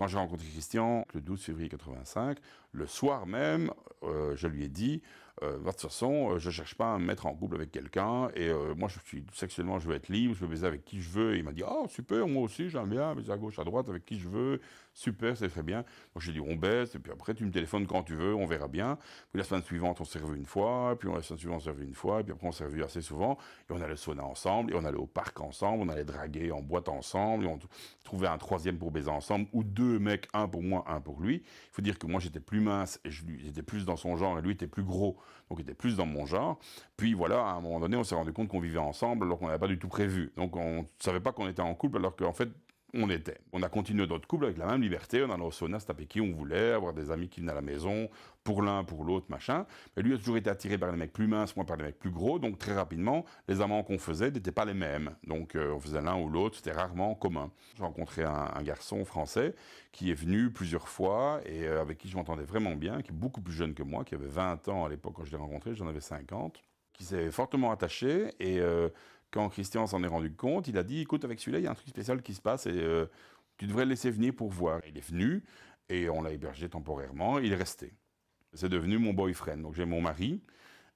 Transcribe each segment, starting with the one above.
Quand j'ai rencontré Christian, le 12 février 85, le soir même, euh, je lui ai dit, euh, de toute façon, euh, je cherche pas à me mettre en couple avec quelqu'un, et moi, je suis sexuellement, je veux être libre, je veux baiser avec qui je veux. Et il m'a dit, oh, super, moi aussi, j'aime bien baiser à gauche, à droite, avec qui je veux, super, c'est très bien. Donc j'ai dit, on baisse, et puis après, tu me téléphones quand tu veux, on verra bien. Puis la semaine suivante, on s'est revu une fois, puis la semaine suivante, on s'est revu une fois, et puis après, on s'est revu assez souvent, et on allait sauna ensemble, et on allait au parc ensemble, on allait draguer en boîte ensemble, et on trouvait un troisième pour baiser ensemble, ou deux Mec mecs, un pour moi, un pour lui. Il faut dire que moi j'étais plus mince et j'étais plus dans son genre et lui était plus gros, donc il était plus dans mon genre. Puis voilà, à un moment donné, on s'est rendu compte qu'on vivait ensemble alors qu'on n'avait pas du tout prévu. Donc on ne savait pas qu'on était en couple alors qu'en fait on était. On a continué notre couple avec la même liberté, on a au sauna, se taper qui on voulait, avoir des amis qui venaient à la maison, pour l'un, pour l'autre, machin. Mais lui a toujours été attiré par les mecs plus minces, moins par les mecs plus gros, donc très rapidement, les amants qu'on faisait n'étaient pas les mêmes. Donc euh, on faisait l'un ou l'autre, c'était rarement commun. J'ai rencontré un, garçon français qui est venu plusieurs fois et euh, avec qui je m'entendais vraiment bien, qui est beaucoup plus jeune que moi, qui avait 20 ans à l'époque quand je l'ai rencontré, j'en avais 50 qui s'est fortement attaché et euh, quand Christian s'en est rendu compte, il a dit écoute, avec celui-là, il y a un truc spécial qui se passe et euh, tu devrais le laisser venir pour voir. Il est venu et on l'a hébergé temporairement. il est resté. C'est devenu mon boyfriend. Donc j'ai mon mari.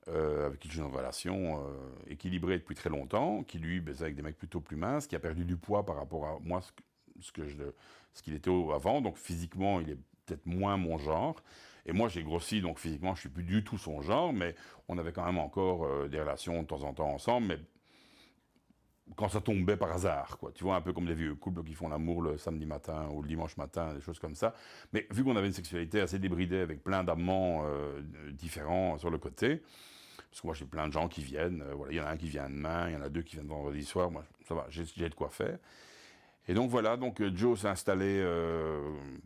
Euh, avec qui j'ai une relation euh, équilibrée depuis très longtemps, qui lui baisait avec des mecs plutôt plus minces, qui a perdu du poids par rapport à moi, ce, ce qu'il était avant, donc physiquement il est peut-être moins mon genre. Et moi, j'ai grossi, donc physiquement, je suis plus du tout son genre, mais on avait quand même encore des relations de temps en temps ensemble, mais quand ça tombait par hasard, quoi. Tu vois, un peu comme les vieux couples qui font l'amour le samedi matin ou le dimanche matin, des choses comme ça. Mais vu qu'on avait une sexualité assez débridée avec plein d'amants euh, différents sur le côté, parce que moi j'ai plein de gens qui viennent, euh, voilà, il y en a un qui vient demain, il y en a deux qui viennent vendredi soir, moi ça va, j'ai de quoi faire. Et donc voilà, donc euh, Joe s'est installé euh,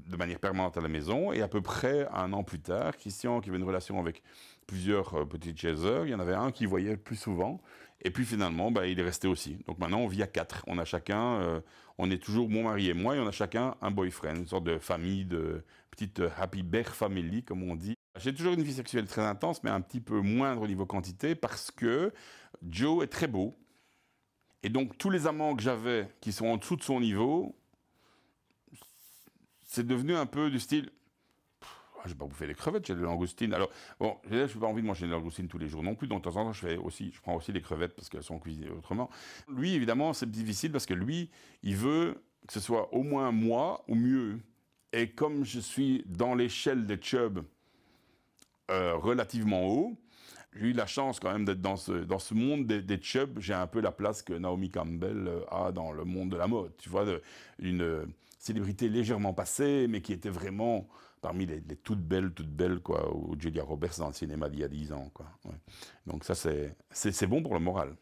de manière permanente à la maison, et à peu près un an plus tard, Christian, qui avait une relation avec plusieurs petites euh, petits chasers, il y en avait un qui voyait plus souvent, et puis finalement, bah, il est resté aussi. Donc maintenant, on vit à quatre, on a chacun, on est toujours mon mari et moi, et on a chacun un boyfriend, une sorte de famille, de petite happy bear family, comme on dit. J'ai toujours une vie sexuelle très intense, mais un petit peu moindre au niveau quantité, parce que Joe est très beau, et donc tous les amants que j'avais qui sont en dessous de son niveau, c'est devenu un peu du style. Ah, je vais pas bouffer des crevettes, j'ai des langoustines. Alors, bon, je n'ai pas envie de manger des langoustines tous les jours non plus. Donc, de temps en temps, je, fais aussi, je prends aussi des crevettes parce qu'elles sont cuisinées autrement. Lui, évidemment, c'est difficile parce que lui, il veut que ce soit au moins moi ou mieux. Et comme je suis dans l'échelle des chubs euh, relativement haut, j'ai eu la chance quand même d'être dans ce, dans ce monde des, chubs. J'ai un peu la place que Naomi Campbell euh, a dans le monde de la mode. Tu vois, une euh, célébrité légèrement passée, mais qui était vraiment parmi les, toutes belles, toutes belles, quoi, ou Julia Roberts dans le cinéma d'il y a 10 ans, quoi. Donc ça, c'est bon pour le moral.